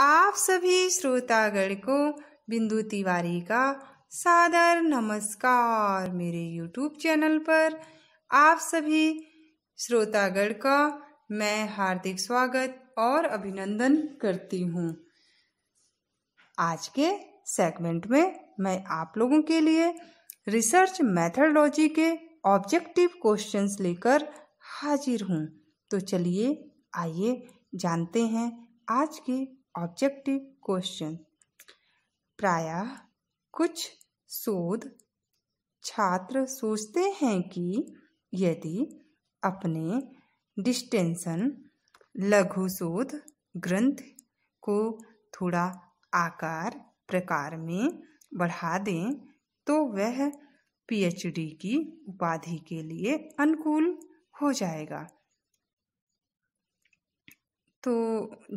आप सभी श्रोतागण को बिंदु तिवारी का सादर नमस्कार मेरे यूट्यूब चैनल पर आप सभी श्रोतागण का मैं हार्दिक स्वागत और अभिनंदन करती हूँ आज के सेगमेंट में मैं आप लोगों के लिए रिसर्च मेथडोलॉजी के ऑब्जेक्टिव क्वेश्चंस लेकर हाजिर हूँ तो चलिए आइए जानते हैं आज के ऑब्जेक्टिव क्वेश्चन प्रायः कुछ शोध छात्र सोचते हैं कि यदि अपने डिस्टेंशन लघु शोध ग्रंथ को थोड़ा आकार प्रकार में बढ़ा दें तो वह पीएचडी की उपाधि के लिए अनुकूल हो जाएगा तो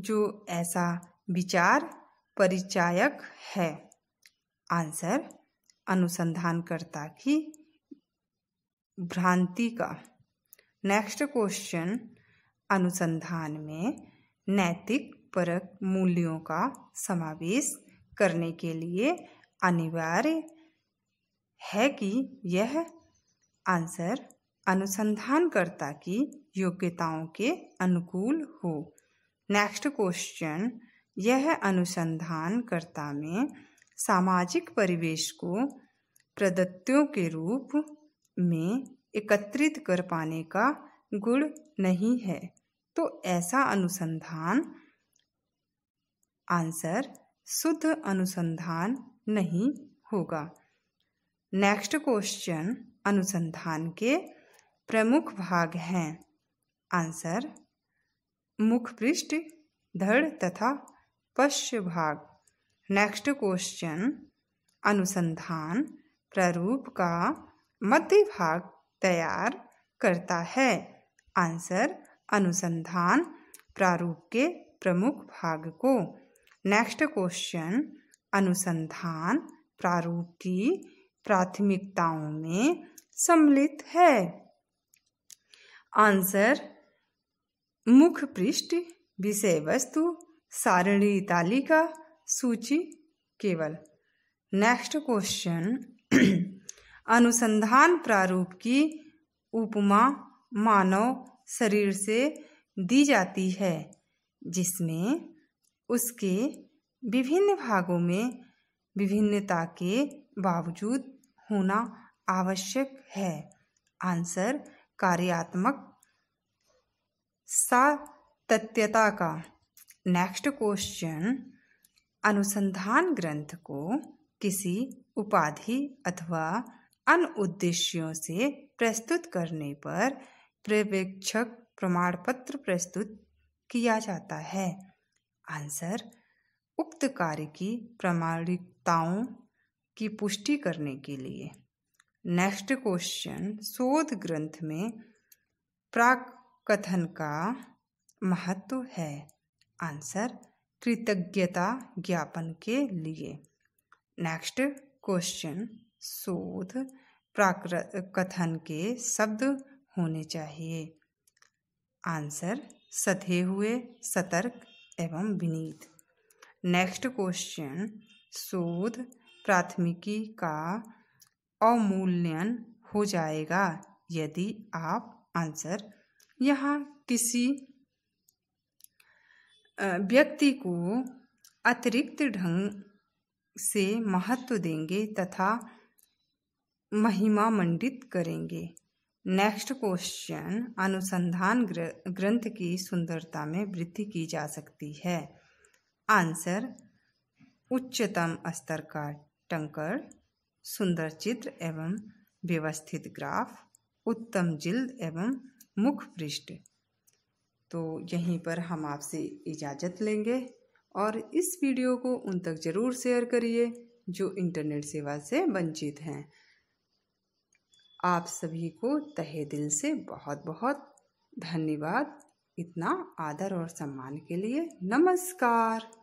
जो ऐसा विचार परिचायक है आंसर अनुसंधानकर्ता की भ्रांति का नेक्स्ट क्वेश्चन अनुसंधान में नैतिक परक मूल्यों का समावेश करने के लिए अनिवार्य है कि यह आंसर अनुसंधानकर्ता की योग्यताओं के अनुकूल हो नेक्स्ट क्वेश्चन यह अनुसंधानकर्ता में सामाजिक परिवेश को प्रदत्तियों के रूप में एकत्रित कर पाने का गुण नहीं है तो ऐसा अनुसंधान आंसर शुद्ध अनुसंधान नहीं होगा नेक्स्ट क्वेश्चन अनुसंधान के प्रमुख भाग हैं आंसर मुखपृष्ठ धड़ तथा पश्च भाग नेक्स्ट क्वेश्चन अनुसंधान प्रारूप का मध्य भाग तैयार करता है आंसर अनुसंधान प्रारूप के प्रमुख भाग को नेक्स्ट क्वेश्चन अनुसंधान प्रारूप की प्राथमिकताओं में सम्मिलित है आंसर मुख्य पृष्ठ विषय वस्तु सारणी तालिका सूची केवल नेक्स्ट क्वेश्चन अनुसंधान प्रारूप की उपमा मानव शरीर से दी जाती है जिसमें उसके विभिन्न भागों में विभिन्नता के बावजूद होना आवश्यक है आंसर कार्यात्मक सातत्यता का नेक्स्ट क्वेश्चन अनुसंधान ग्रंथ को किसी उपाधि अथवा अन्य उद्देश्यों से प्रस्तुत करने पर पर्यवेक्षक प्रमाण पत्र प्रस्तुत किया जाता है आंसर उक्त कार्य की प्रामाणिकताओं की पुष्टि करने के लिए नेक्स्ट क्वेश्चन शोध ग्रंथ में प्राक कथन का महत्व है आंसर कृतज्ञता ज्ञापन के लिए नेक्स्ट क्वेश्चन शोध प्राकृत कथन के शब्द होने चाहिए आंसर सधे हुए सतर्क एवं विनीत नेक्स्ट क्वेश्चन शोध प्राथमिकी का अवमूल्यन हो जाएगा यदि आप आंसर यह किसी व्यक्ति को अतिरिक्त ढंग से महत्व देंगे तथा महिमा मंडित करेंगे नेक्स्ट क्वेश्चन अनुसंधान ग्रंथ की सुंदरता में वृद्धि की जा सकती है आंसर उच्चतम स्तर का टंकर सुंदर चित्र एवं व्यवस्थित ग्राफ उत्तम जिल्द एवं मुख पृष्ठ तो यहीं पर हम आपसे इजाज़त लेंगे और इस वीडियो को उन तक ज़रूर शेयर करिए जो इंटरनेट सेवा से वंचित हैं आप सभी को तहे दिल से बहुत बहुत धन्यवाद इतना आदर और सम्मान के लिए नमस्कार